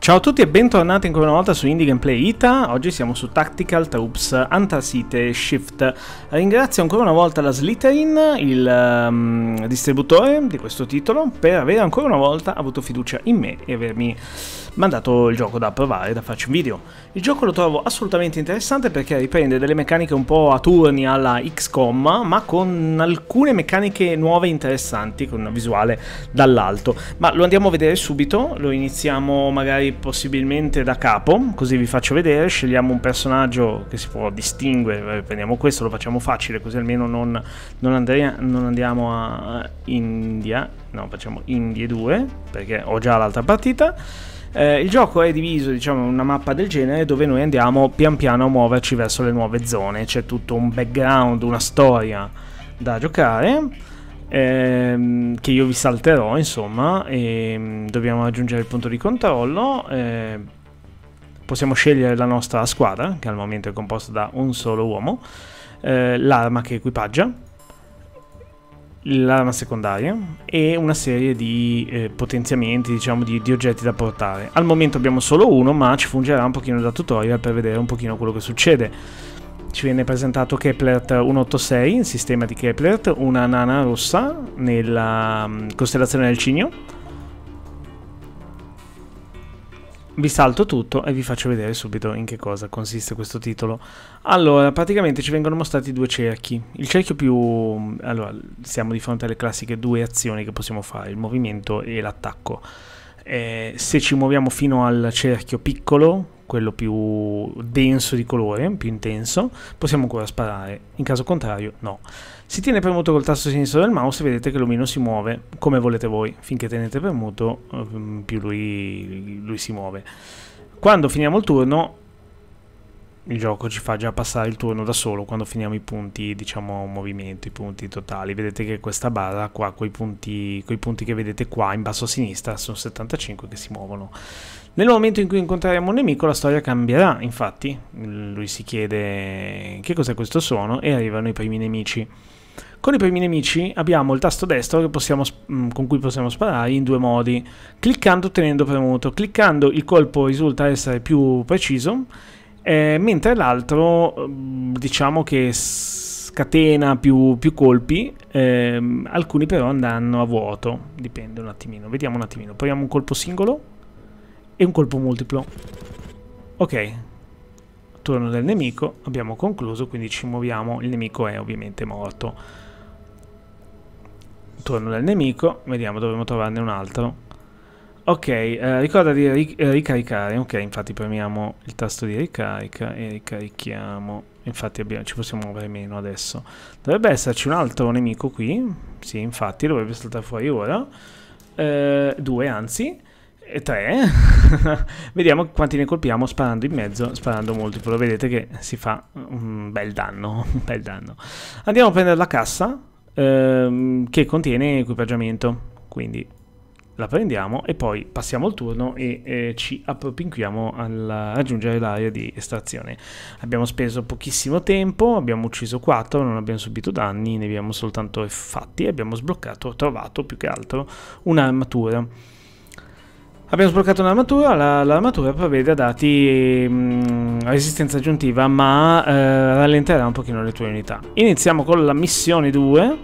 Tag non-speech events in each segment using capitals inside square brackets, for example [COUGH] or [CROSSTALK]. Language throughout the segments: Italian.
Ciao a tutti e bentornati ancora una volta su Indie Gameplay Ita, oggi siamo su Tactical Troops Antracite Shift. Ringrazio ancora una volta la Slytherin, il um, distributore di questo titolo, per aver ancora una volta avuto fiducia in me e avermi mandato il gioco da provare, da farci un video. Il gioco lo trovo assolutamente interessante perché riprende delle meccaniche un po' a turni alla XCOM, ma con alcune meccaniche nuove e interessanti, con una visuale dall'alto. Ma lo andiamo a vedere subito, lo iniziamo magari possibilmente da capo, così vi faccio vedere, scegliamo un personaggio che si può distinguere, eh, prendiamo questo, lo facciamo facile, così almeno non, non, andrei, non andiamo a India, no facciamo Indie 2, perché ho già l'altra partita eh, il gioco è diviso, diciamo, in una mappa del genere dove noi andiamo pian piano a muoverci verso le nuove zone. C'è tutto un background, una storia da giocare. Ehm, che io vi salterò, insomma, e mm, dobbiamo raggiungere il punto di controllo. Eh, possiamo scegliere la nostra squadra, che al momento è composta da un solo uomo, eh, l'arma che equipaggia l'arma secondaria e una serie di eh, potenziamenti, diciamo, di, di, oggetti da portare. Al momento abbiamo solo uno, ma ci fungerà un pochino da tutorial per vedere un pochino quello che succede. Ci viene presentato Keplert 186, il sistema di Keplert, una nana rossa nella um, costellazione del Cigno, vi salto tutto e vi faccio vedere subito in che cosa consiste questo titolo. Allora, praticamente ci vengono mostrati due cerchi. Il cerchio più... Allora, siamo di fronte alle classiche due azioni che possiamo fare, il movimento e l'attacco. Eh, se ci muoviamo fino al cerchio piccolo, quello più denso di colore, più intenso, possiamo ancora sparare, in caso contrario no. Si tiene premuto col tasto sinistro del mouse vedete che l'omino si muove come volete voi, finché tenete premuto ehm, più lui, lui si muove. Quando finiamo il turno il gioco ci fa già passare il turno da solo quando finiamo i punti, diciamo, movimento, i punti totali. Vedete che questa barra qua, quei punti, quei punti che vedete qua in basso a sinistra, sono 75 che si muovono. Nel momento in cui incontreremo un nemico la storia cambierà, infatti lui si chiede che cos'è questo suono e arrivano i primi nemici. Con i primi nemici abbiamo il tasto destro possiamo, mm, con cui possiamo sparare in due modi, cliccando tenendo premuto. Cliccando il colpo risulta essere più preciso, eh, mentre l'altro mm, diciamo che scatena più, più colpi, eh, alcuni però andranno a vuoto, dipende un attimino. Vediamo un attimino, proviamo un colpo singolo e un colpo multiplo. Ok, turno del nemico, abbiamo concluso, quindi ci muoviamo, il nemico è ovviamente morto. Torno del nemico, vediamo, dovremmo trovarne un altro. Ok, eh, ricorda di ric eh, ricaricare, ok, infatti premiamo il tasto di ricarica e ricarichiamo. Infatti abbiamo, ci possiamo muovere meno adesso. Dovrebbe esserci un altro nemico qui, sì, infatti dovrebbe saltare fuori ora. Eh, due anzi e 3 [LAUGHS] vediamo quanti ne colpiamo sparando in mezzo sparando multiplo vedete che si fa un bel danno [LAUGHS] un bel danno andiamo a prendere la cassa ehm, che contiene equipaggiamento quindi la prendiamo e poi passiamo il turno e eh, ci appropinquiamo a raggiungere l'area di estrazione. Abbiamo speso pochissimo tempo, abbiamo ucciso 4, non abbiamo subito danni, ne abbiamo soltanto fatti abbiamo sbloccato, trovato più che altro un'armatura. Abbiamo sbloccato un'armatura, l'armatura provvede mm, a dati mh, resistenza aggiuntiva ma eh, rallenterà un pochino le tue unità. Iniziamo con la missione 2,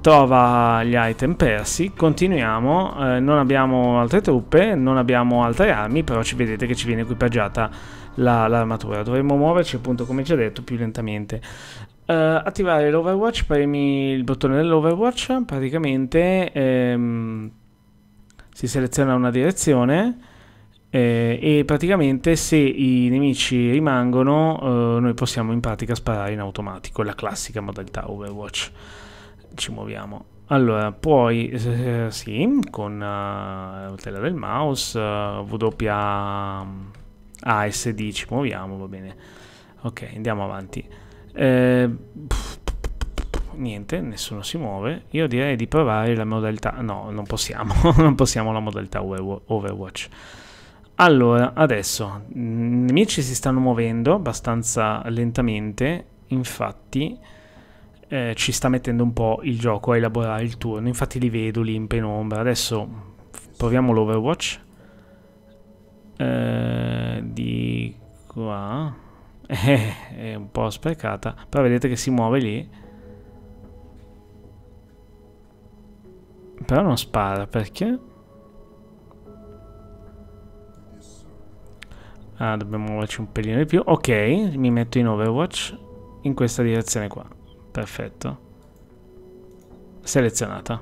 trova gli item persi, continuiamo, eh, non abbiamo altre truppe, non abbiamo altre armi, però ci vedete che ci viene equipaggiata l'armatura. La, Dovremmo muoverci appunto come già detto più lentamente. Uh, attivare l'Overwatch, premi il bottone dell'Overwatch, praticamente... Ehm, si seleziona una direzione eh, e praticamente se i nemici rimangono eh, noi possiamo in pratica sparare in automatico, la classica modalità Overwatch. Ci muoviamo. Allora, poi eh, sì, con eh, la tela del mouse, eh, W ASD ci muoviamo, va bene. Ok, andiamo avanti. Eh, niente, nessuno si muove. Io direi di provare la modalità... No, non possiamo, [LAUGHS] non possiamo la modalità Overwatch. Allora, adesso, mm, i nemici si stanno muovendo abbastanza lentamente, infatti eh, ci sta mettendo un po' il gioco a elaborare il turno, infatti li vedo lì in penombra. Adesso proviamo l'Overwatch. Eh, di qua... Eh, [LAUGHS] è un po' sprecata, però vedete che si muove lì Però non spara, perché? Ah, dobbiamo muoverci un pelino di più. Ok, mi metto in Overwatch in questa direzione qua. Perfetto. Selezionata.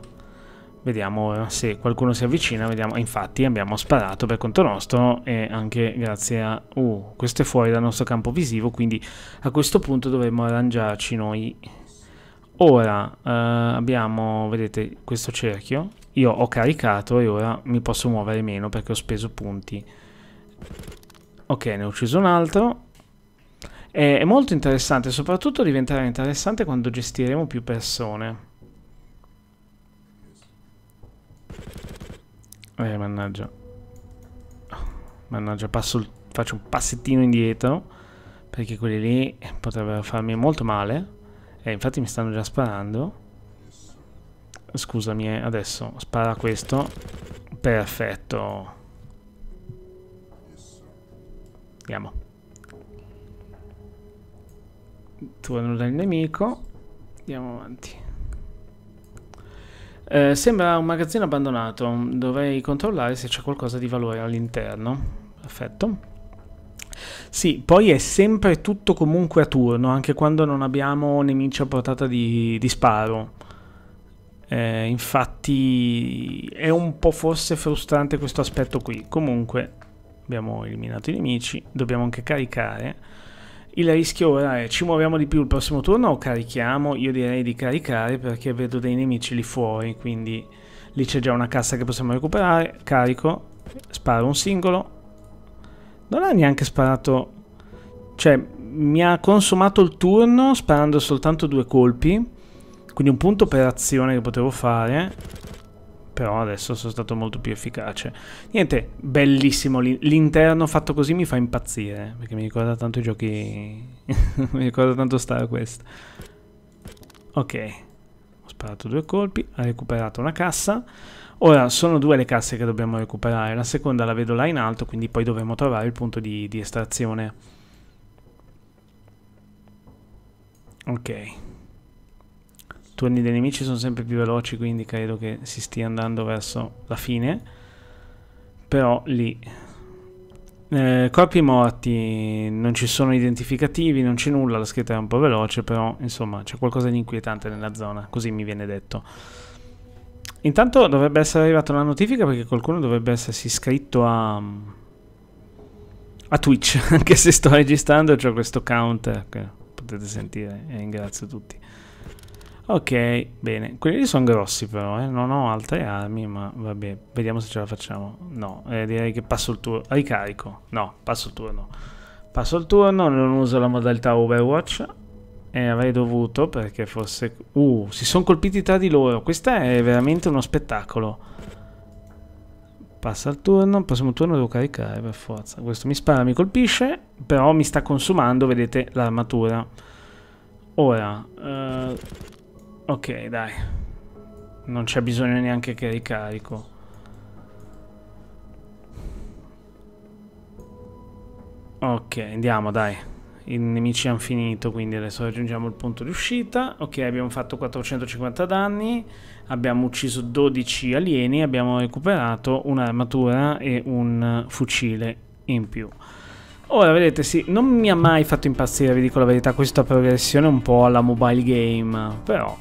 Vediamo ora eh, se qualcuno si avvicina. Vediamo. Infatti abbiamo sparato per conto nostro e anche grazie a... Uh, questo è fuori dal nostro campo visivo, quindi a questo punto dovremmo arrangiarci noi Ora eh, abbiamo, vedete, questo cerchio. Io ho caricato e ora mi posso muovere meno perché ho speso punti. Ok, ne ho ucciso un altro. È, è molto interessante, soprattutto diventerà interessante quando gestiremo più persone. Eh, mannaggia. Mannaggia, passo, faccio un passettino indietro perché quelli lì potrebbero farmi molto male. Eh, infatti mi stanno già sparando. Scusami, eh, adesso spara questo. Perfetto. Andiamo. Turno del nemico. Andiamo avanti. Eh, sembra un magazzino abbandonato. Dovrei controllare se c'è qualcosa di valore all'interno. Perfetto. Sì, poi è sempre tutto comunque a turno, anche quando non abbiamo nemici a portata di, di sparo. Eh, infatti è un po' forse frustrante questo aspetto qui. Comunque abbiamo eliminato i nemici, dobbiamo anche caricare. Il rischio ora è ci muoviamo di più il prossimo turno o carichiamo? Io direi di caricare perché vedo dei nemici lì fuori, quindi lì c'è già una cassa che possiamo recuperare. Carico, sparo un singolo, non ha neanche sparato... Cioè, mi ha consumato il turno sparando soltanto due colpi. Quindi un punto per azione che potevo fare. Però adesso sono stato molto più efficace. Niente, bellissimo. L'interno fatto così mi fa impazzire. Perché mi ricorda tanto i giochi... [LAUGHS] mi ricorda tanto Star Quest. Ok. Ho sparato due colpi. Ha recuperato una cassa. Ora, sono due le casse che dobbiamo recuperare, la seconda la vedo là in alto, quindi poi dovremo trovare il punto di, di estrazione. Ok. I Turni dei nemici sono sempre più veloci, quindi credo che si stia andando verso la fine. Però lì... Eh, corpi morti, non ci sono identificativi, non c'è nulla, la scritta è un po' veloce, però insomma c'è qualcosa di inquietante nella zona, così mi viene detto. Intanto dovrebbe essere arrivata una notifica perché qualcuno dovrebbe essersi iscritto a, a Twitch, [LAUGHS] anche se sto registrando ho questo counter che potete sentire e ringrazio tutti. Ok, bene. Quelli sono grossi però, eh. non ho altre armi, ma vabbè, vediamo se ce la facciamo. No, eh, direi che passo il turno, ricarico. No, passo il turno. Passo il turno, non uso la modalità Overwatch, eh, avrei dovuto perché forse... Uh, si sono colpiti tra di loro. Questo è veramente uno spettacolo. Passa il turno, il prossimo turno devo caricare per forza. Questo mi spara, mi colpisce, però mi sta consumando, vedete, l'armatura. Ora, uh, ok dai, non c'è bisogno neanche che ricarico. Ok, andiamo dai i nemici hanno finito, quindi adesso raggiungiamo il punto di uscita. Ok, abbiamo fatto 450 danni, abbiamo ucciso 12 alieni, abbiamo recuperato un'armatura e un fucile in più. Ora, vedete, sì, non mi ha mai fatto impazzire, vi dico la verità, questa progressione un po' alla mobile game, però...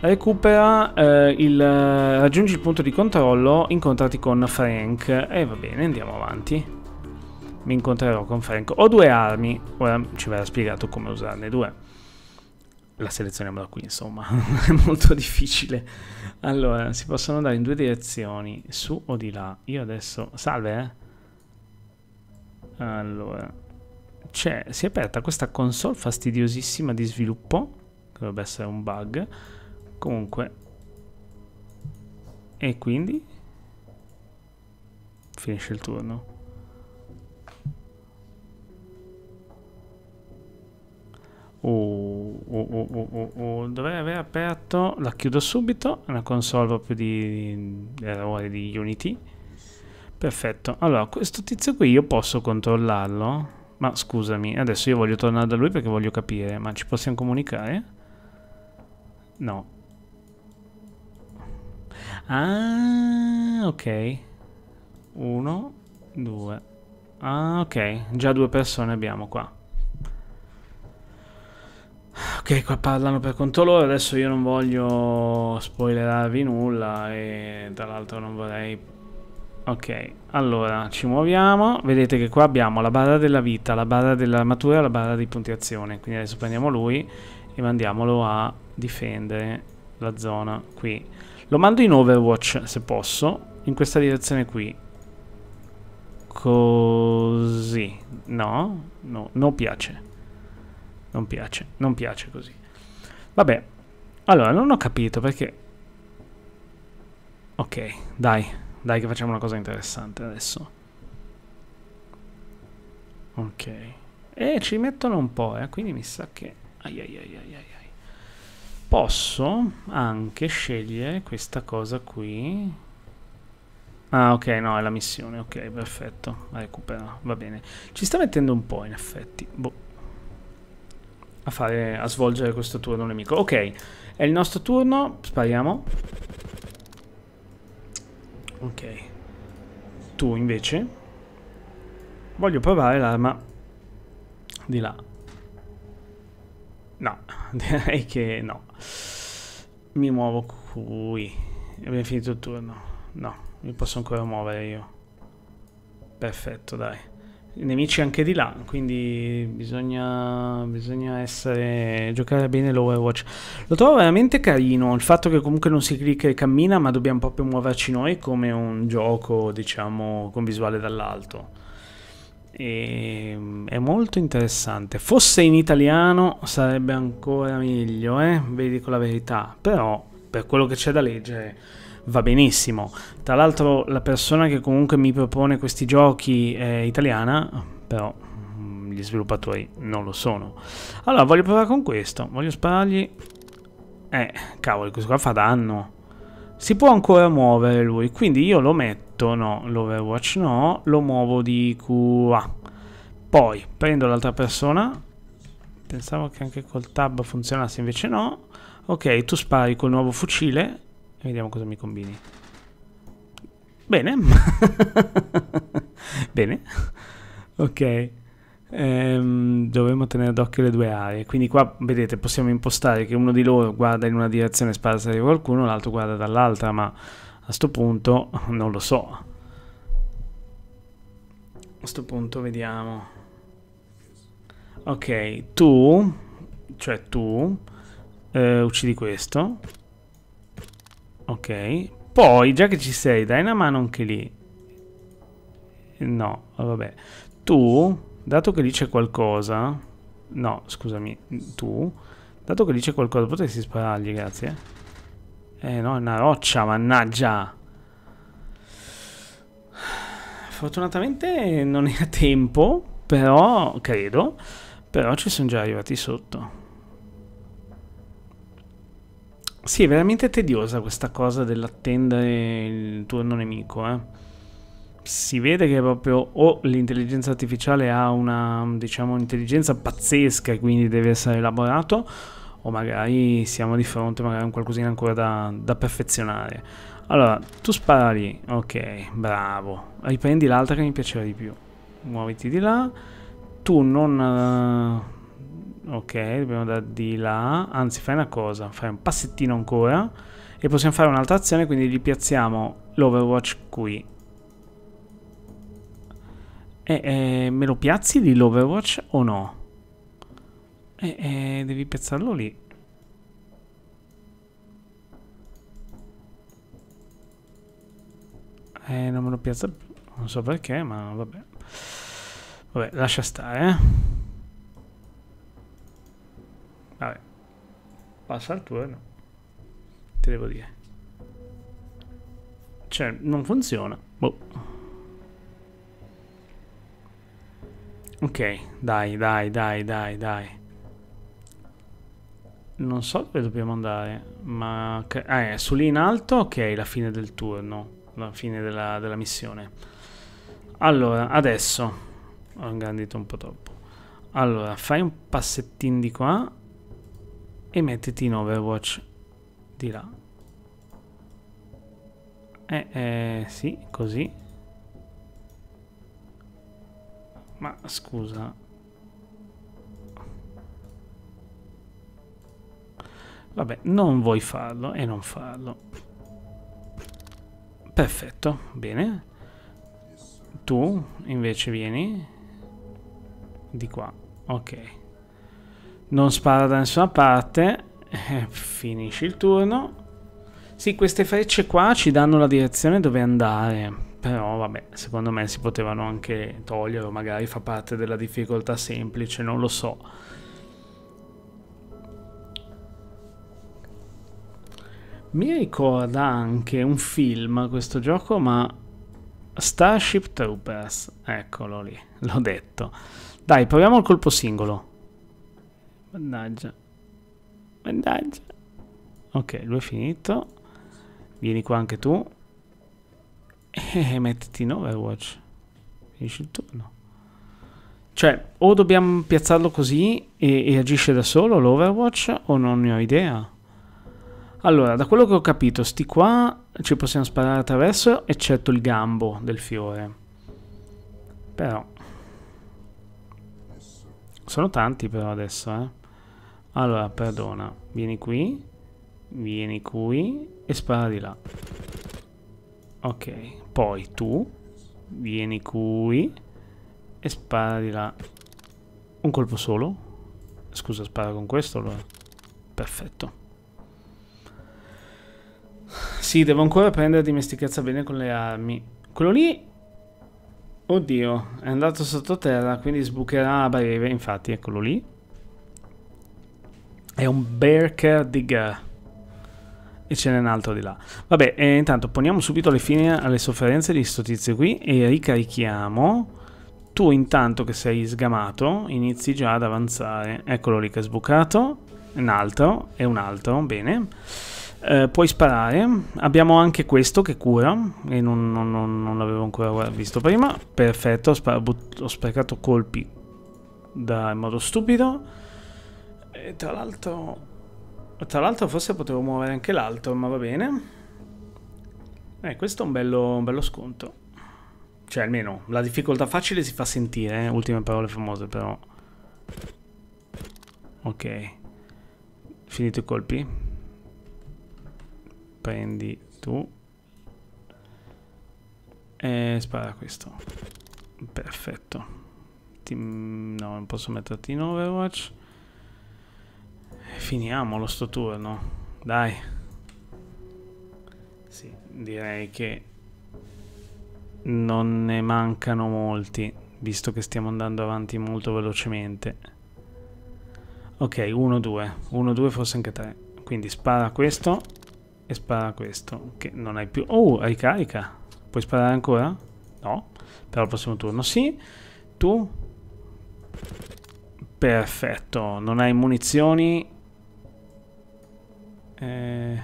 Recupera, eh, il, raggiungi il punto di controllo, incontrati con Frank e va bene, andiamo avanti mi incontrerò con Franco. Ho due armi, ora ci verrà spiegato come usarne due. La selezioniamo da qui, insomma, [LAUGHS] è molto difficile. Allora, si possono andare in due direzioni, su o di là. Io adesso... Salve, eh? Allora, c'è, si è aperta questa console fastidiosissima di sviluppo, che dovrebbe essere un bug. Comunque... E quindi? Finisce il turno. Oh oh, oh, oh, oh, oh Dovrei aver aperto. La chiudo subito. Una console proprio di, errore di, eh, di Unity. Perfetto. Allora, questo tizio qui io posso controllarlo. Ma scusami, adesso io voglio tornare da lui perché voglio capire. Ma ci possiamo comunicare? No. Ah, ok. 1 2 Ah, ok. Già due persone abbiamo qua qua parlano per conto loro, adesso io non voglio spoilerarvi nulla e tra l'altro non vorrei... Ok, allora ci muoviamo, vedete che qua abbiamo la barra della vita, la barra dell'armatura e la barra di punti quindi adesso prendiamo lui e mandiamolo a difendere la zona qui. Lo mando in Overwatch se posso, in questa direzione qui. Così, no, no, non piace. Non piace, non piace così. Vabbè, allora non ho capito perché... Ok, dai, dai che facciamo una cosa interessante adesso. Ok. E ci mettono un po', eh, quindi mi sa che... Ai, ai, ai, Posso anche scegliere questa cosa qui. Ah, ok, no, è la missione, ok, perfetto. La recupera, va bene. Ci sta mettendo un po', in effetti. Boh a, fare, a svolgere questo turno nemico. Ok, è il nostro turno, spariamo. Ok. Tu invece voglio provare l'arma di là. No, [LAUGHS] direi che no. Mi muovo qui. Abbiamo finito il turno. No, mi posso ancora muovere io. Perfetto, dai nemici anche di là, quindi bisogna, bisogna essere, giocare bene l'Overwatch. Lo trovo veramente carino, il fatto che comunque non si clicca e cammina, ma dobbiamo proprio muoverci noi come un gioco, diciamo, con visuale dall'alto. E, mm, è molto interessante. Fosse in italiano sarebbe ancora meglio, eh? Vedi con la verità, però per quello che c'è da leggere va benissimo. Tra l'altro la persona che comunque mi propone questi giochi è italiana, però mm, gli sviluppatori non lo sono. Allora, voglio provare con questo, voglio sparargli... Eh, cavolo, questo qua fa danno. Si può ancora muovere lui, quindi io lo metto, no, l'Overwatch no, lo muovo di qua. Poi prendo l'altra persona, pensavo che anche col tab funzionasse, invece no. Ok, tu spari col nuovo fucile e vediamo cosa mi combini. Bene. [LAUGHS] Bene. ok. Ehm, dovremmo tenere d'occhio le due aree. Quindi qua, vedete, possiamo impostare che uno di loro guarda in una direzione sparsa di qualcuno, l'altro guarda dall'altra, ma a questo punto non lo so. A questo punto vediamo. Ok, tu, cioè tu, eh, uccidi questo. Ok. Poi, già che ci sei, dai una mano anche lì. No, vabbè. Tu, dato che lì c'è qualcosa... No, scusami, tu... Dato che lì c'è qualcosa, potresti sparargli, grazie. Eh no, è una roccia, mannaggia. Fortunatamente non è a tempo, però, credo. Però ci sono già arrivati sotto. Sì, è veramente tediosa questa cosa dell'attendere il turno nemico, eh. Si vede che proprio o l'intelligenza artificiale ha una, diciamo, intelligenza pazzesca e quindi deve essere elaborato, o magari siamo di fronte magari a un qualcosina ancora da, da perfezionare. Allora, tu spara lì, ok, bravo. Riprendi l'altra che mi piaceva di più. Muoviti di là. Tu non... Uh, Ok, dobbiamo andare di là. Anzi, fai una cosa, fai un passettino ancora e possiamo fare un'altra azione, quindi gli piazziamo l'Overwatch qui. E, eh, me lo piazzi lì l'Overwatch o no? E, eh, devi piazzarlo lì. Eh, non me lo piazza più. Non so perché, ma vabbè. Vabbè, lascia stare, eh. passa il turno. Te devo dire. Cioè, non funziona. Boh. Ok, dai, dai, dai, dai, dai. Non so dove dobbiamo andare, ma... Ah, è su lì in alto, ok, la fine del turno. La fine della, della missione. Allora, adesso... Ho ingrandito un po' troppo. Allora, fai un passettino di qua e mettiti in Overwatch di là. Eh, eh sì, così. Ma scusa. Vabbè, non vuoi farlo e non farlo. Perfetto, bene. Tu invece vieni di qua. Ok non spara da nessuna parte. e eh, finisci il turno. Sì, queste frecce qua ci danno la direzione dove andare. Però, vabbè, secondo me si potevano anche togliere, magari fa parte della difficoltà semplice, non lo so. Mi ricorda anche un film questo gioco, ma Starship Troopers. Eccolo lì, l'ho detto. Dai, proviamo il colpo singolo. Mannaggia. Mannaggia. Ok, lui è finito. Vieni qua anche tu. E eh, mettiti in Overwatch. Finisci il turno. Cioè, o dobbiamo piazzarlo così e, e agisce da solo l'Overwatch, o non ne ho idea. Allora, da quello che ho capito, sti qua ci possiamo sparare attraverso, eccetto il gambo del fiore. Però... Sono tanti però adesso, eh. Allora, perdona. Vieni qui. Vieni qui. E spara di là. Ok. Poi tu. Vieni qui. E spara di là. Un colpo solo. Scusa, spara con questo allora. Perfetto. Sì, devo ancora prendere dimestichezza bene con le armi. Quello lì... Oddio, è andato sottoterra, quindi sbucherà a breve. Infatti, eccolo lì. È un Berk di E ce n'è un altro di là. Vabbè, eh, intanto poniamo subito le fine alle sofferenze di sto tizio qui e ricarichiamo. Tu intanto che sei sgamato inizi già ad avanzare. Eccolo lì che è sbucato. Un altro e un altro, bene. Eh, puoi sparare. Abbiamo anche questo che cura. E non, non, non, non l'avevo ancora visto prima. Perfetto, ho, ho sprecato colpi da, in modo stupido. E tra l'altro... Tra l'altro forse potevo muovere anche l'altro, ma va bene. Eh, questo è un bello, un bello sconto. Cioè, almeno, la difficoltà facile si fa sentire, eh? Ultime parole famose, però. Ok. Finito i colpi. Prendi tu. E spara questo. Perfetto. Ti... No, non posso metterti in Overwatch finiamolo sto turno. Dai. Sì, direi che non ne mancano molti, visto che stiamo andando avanti molto velocemente. Ok, 1-2. 1-2 forse anche 3. Quindi spara questo e spara questo, che non hai più... Oh, ricarica Puoi sparare ancora? No. Però al prossimo turno sì. Tu Perfetto, non hai munizioni eh...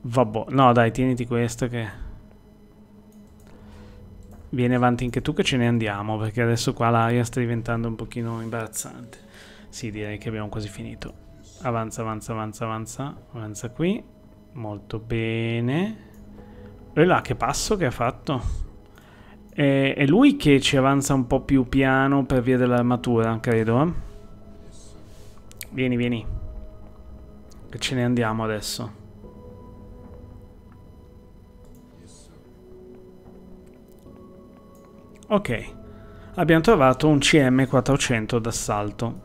Vabbè, no dai, tieniti questo che... Vieni avanti anche tu che ce ne andiamo, perché adesso qua l'aria sta diventando un pochino imbarazzante. Sì, direi che abbiamo quasi finito. Avanza, avanza, avanza, avanza. Avanza qui. Molto bene. E là, che passo che ha fatto? E, è lui che ci avanza un po' più piano per via dell'armatura, credo. Eh. Vieni, vieni. Che ce ne andiamo adesso. Ok, abbiamo trovato un CM400 d'assalto.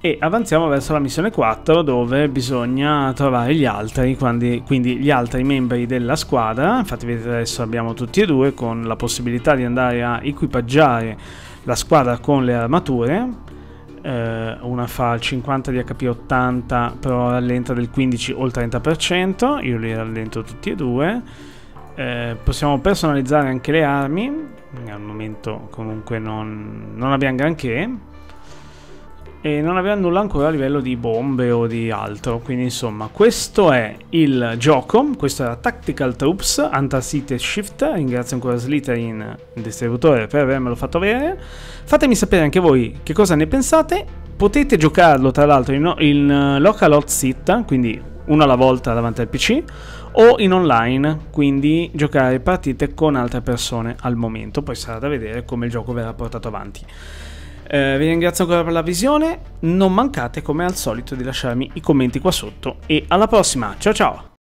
E avanziamo verso la missione 4 dove bisogna trovare gli altri, quindi, quindi gli altri membri della squadra. Infatti vedete adesso abbiamo tutti e due con la possibilità di andare a equipaggiare la squadra con le armature eh, una fa il 50 di HP 80 però rallenta del 15 o il 30%, io li rallento tutti e due. Eh, possiamo personalizzare anche le armi, al momento comunque non, non abbiamo granché e non aveva nulla ancora a livello di bombe o di altro. Quindi insomma, questo è il gioco, questo era Tactical Troops Antarctic Shift, ringrazio ancora Slytherin, il distributore, per avermelo fatto vedere. Fatemi sapere anche voi che cosa ne pensate. Potete giocarlo tra l'altro in, in eh, local hot sit, quindi uno alla volta davanti al PC, o in online, quindi giocare partite con altre persone al momento. Poi sarà da vedere come il gioco verrà portato avanti. Eh, vi ringrazio ancora per la visione, non mancate come al solito di lasciarmi i commenti qua sotto e alla prossima, ciao ciao!